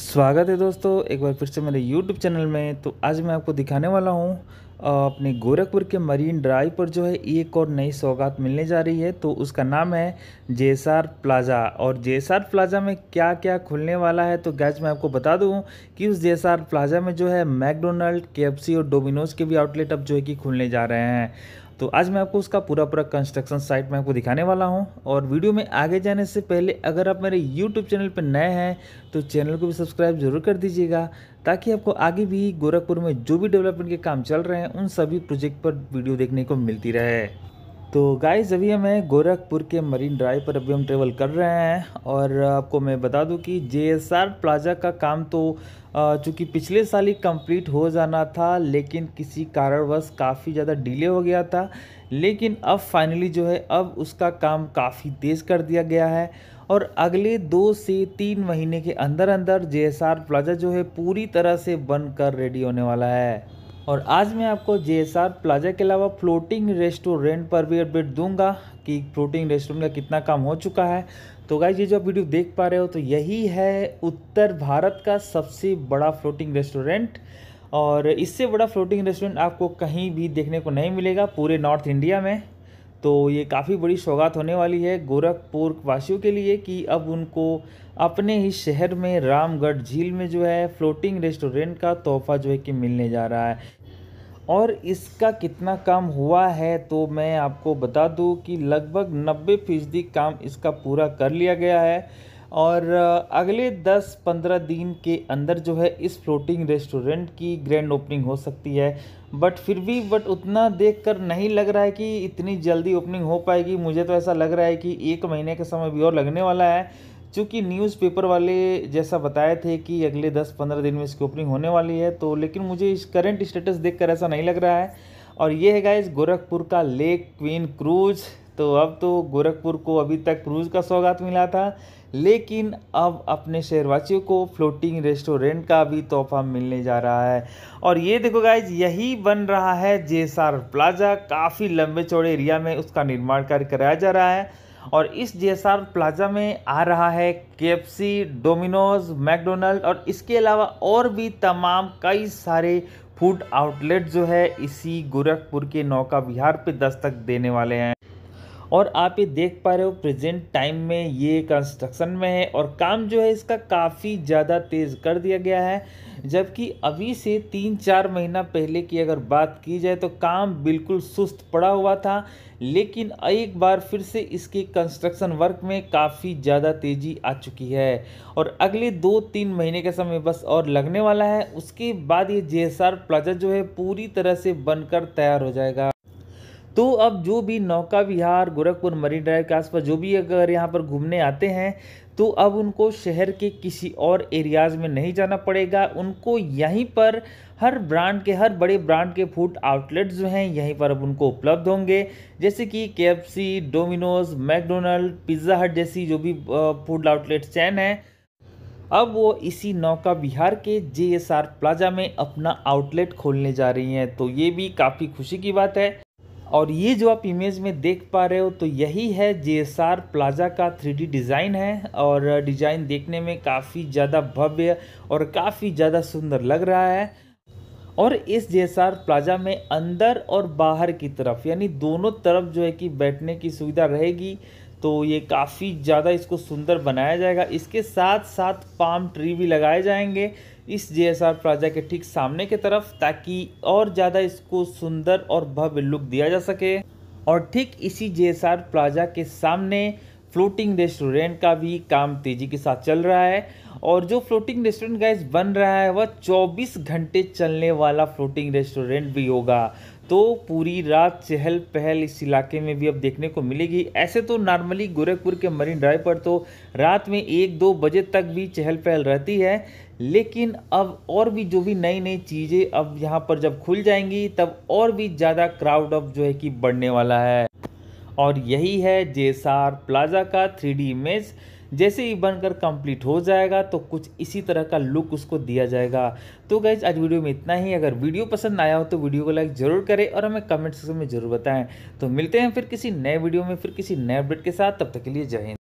स्वागत है दोस्तों एक बार फिर से मेरे YouTube चैनल में तो आज मैं आपको दिखाने वाला हूँ अपने गोरखपुर के मरीन ड्राइव पर जो है एक और नई सौगात मिलने जा रही है तो उसका नाम है जेसार प्लाज़ा और जेसार प्लाज़ा में क्या क्या खुलने वाला है तो गैज मैं आपको बता दूं कि उस जेसार प्लाज़ा में जो है मैकडोनल्ड के और डोमिनोज़ के भी आउटलेट अब जो है कि खुलने जा रहे हैं तो आज मैं आपको उसका पूरा पूरा कंस्ट्रक्शन साइट मैं आपको दिखाने वाला हूँ और वीडियो में आगे जाने से पहले अगर आप मेरे यूट्यूब चैनल पर नए हैं तो चैनल को भी सब्सक्राइब जरूर कर दीजिएगा ताकि आपको आगे भी गोरखपुर में जो भी डेवलपमेंट के काम चल रहे हैं उन सभी प्रोजेक्ट पर वीडियो देखने को मिलती रहे तो गाइस अभी हमें गोरखपुर के मरीन ड्राइव पर अभी हम ट्रेवल कर रहे हैं और आपको मैं बता दूं कि जे प्लाजा का काम तो चूँकि पिछले साल ही कंप्लीट हो जाना था लेकिन किसी कारणवश काफ़ी ज़्यादा डिले हो गया था लेकिन अब फाइनली जो है अब उसका काम काफ़ी तेज़ कर दिया गया है और अगले दो से तीन महीने के अंदर अंदर जे प्लाजा जो है पूरी तरह से बनकर रेडी होने वाला है और आज मैं आपको जे एस आर प्लाजा के अलावा फ्लोटिंग रेस्टोरेंट पर भी अपडेट दूंगा कि फ्लोटिंग रेस्टोरेंट का कितना काम हो चुका है तो गाइज ये जो आप वीडियो देख पा रहे हो तो यही है उत्तर भारत का सबसे बड़ा फ्लोटिंग रेस्टोरेंट और इससे बड़ा फ्लोटिंग रेस्टोरेंट आपको कहीं भी देखने को नहीं मिलेगा पूरे नॉर्थ इंडिया में तो ये काफ़ी बड़ी सौगात होने वाली है गोरखपुर वासियों के लिए कि अब उनको अपने ही शहर में रामगढ़ झील में जो है फ्लोटिंग रेस्टोरेंट का तोहफा जो है कि मिलने जा रहा है और इसका कितना काम हुआ है तो मैं आपको बता दूं कि लगभग 90 फीसदी काम इसका पूरा कर लिया गया है और अगले 10-15 दिन के अंदर जो है इस फ्लोटिंग रेस्टोरेंट की ग्रैंड ओपनिंग हो सकती है बट फिर भी बट उतना देख कर नहीं लग रहा है कि इतनी जल्दी ओपनिंग हो पाएगी मुझे तो ऐसा लग रहा है कि एक महीने का समय भी और लगने वाला है चूँकि न्यूज़पेपर वाले जैसा बताए थे कि अगले 10-15 दिन में इसकी ओपनिंग होने वाली है तो लेकिन मुझे इस करेंट स्टेटस देखकर ऐसा नहीं लग रहा है और ये है गाइज गोरखपुर का लेक क्वीन क्रूज़ तो अब तो गोरखपुर को अभी तक क्रूज का सौगात मिला था लेकिन अब अपने शहरवासियों को फ्लोटिंग रेस्टोरेंट का भी तोहफा मिलने जा रहा है और ये देखो गाइज यही बन रहा है जे प्लाजा काफ़ी लंबे चौड़े एरिया में उसका निर्माण कार्य कराया जा रहा है और इस जे प्लाजा में आ रहा है के डोमिनोज मैकडोनल्ड और इसके अलावा और भी तमाम कई सारे फूड आउटलेट जो है इसी गोरखपुर के नौका विहार पे दस्तक देने वाले हैं और आप ये देख पा रहे हो प्रेजेंट टाइम में ये कंस्ट्रक्शन में है और काम जो है इसका काफ़ी ज़्यादा तेज़ कर दिया गया है जबकि अभी से तीन चार महीना पहले की अगर बात की जाए तो काम बिल्कुल सुस्त पड़ा हुआ था लेकिन एक बार फिर से इसके कंस्ट्रक्शन वर्क में काफ़ी ज़्यादा तेज़ी आ चुकी है और अगले दो तीन महीने का समय बस और लगने वाला है उसके बाद ये जे प्लाजा जो है पूरी तरह से बनकर तैयार हो जाएगा तो अब जो भी नौका विहार गोरखपुर मरीन ड्राइव के आसपास जो भी अगर यहाँ पर घूमने आते हैं तो अब उनको शहर के किसी और एरियाज़ में नहीं जाना पड़ेगा उनको यहीं पर हर ब्रांड के हर बड़े ब्रांड के फूड आउटलेट्स जो हैं यहीं पर अब उनको उपलब्ध होंगे जैसे कि के डोमिनोज मैकडोनल्ड पिज़्ज़ा हट जैसी जो भी फूड आउटलेट चैन हैं अब वो इसी नौका बिहार के जे प्लाजा में अपना आउटलेट खोलने जा रही हैं तो ये भी काफ़ी खुशी की बात है और ये जो आप इमेज में देख पा रहे हो तो यही है जे प्लाजा का थ्री डिज़ाइन है और डिज़ाइन देखने में काफ़ी ज़्यादा भव्य और काफ़ी ज़्यादा सुंदर लग रहा है और इस जे प्लाजा में अंदर और बाहर की तरफ यानी दोनों तरफ जो है कि बैठने की सुविधा रहेगी तो ये काफ़ी ज़्यादा इसको सुंदर बनाया जाएगा इसके साथ साथ पाम ट्री भी लगाए जाएंगे इस जे प्लाजा के ठीक सामने के तरफ ताकि और ज़्यादा इसको सुंदर और भव्य लुक दिया जा सके और ठीक इसी जे प्लाजा के सामने फ्लोटिंग रेस्टोरेंट का भी काम तेज़ी के साथ चल रहा है और जो फ्लोटिंग रेस्टोरेंट गाइस बन रहा है वह 24 घंटे चलने वाला फ्लोटिंग रेस्टोरेंट भी होगा तो पूरी रात चहल पहल इस इलाके में भी अब देखने को मिलेगी ऐसे तो नॉर्मली गोरखपुर के मरीन ड्राइव पर तो रात में एक दो बजे तक भी चहल पहल रहती है लेकिन अब और भी जो भी नई नई चीज़ें अब यहाँ पर जब खुल जाएंगी तब और भी ज़्यादा क्राउड अब जो है कि बढ़ने वाला है और यही है जेसार प्लाजा का थ्री इमेज जैसे ही बनकर कंप्लीट हो जाएगा तो कुछ इसी तरह का लुक उसको दिया जाएगा तो गाइज आज वीडियो में इतना ही अगर वीडियो पसंद आया हो तो वीडियो को लाइक ज़रूर करें और हमें कमेंट सेक्शन में ज़रूर बताएं तो मिलते हैं फिर किसी नए वीडियो में फिर किसी नए अपडेट के साथ तब तक के लिए जय हिंद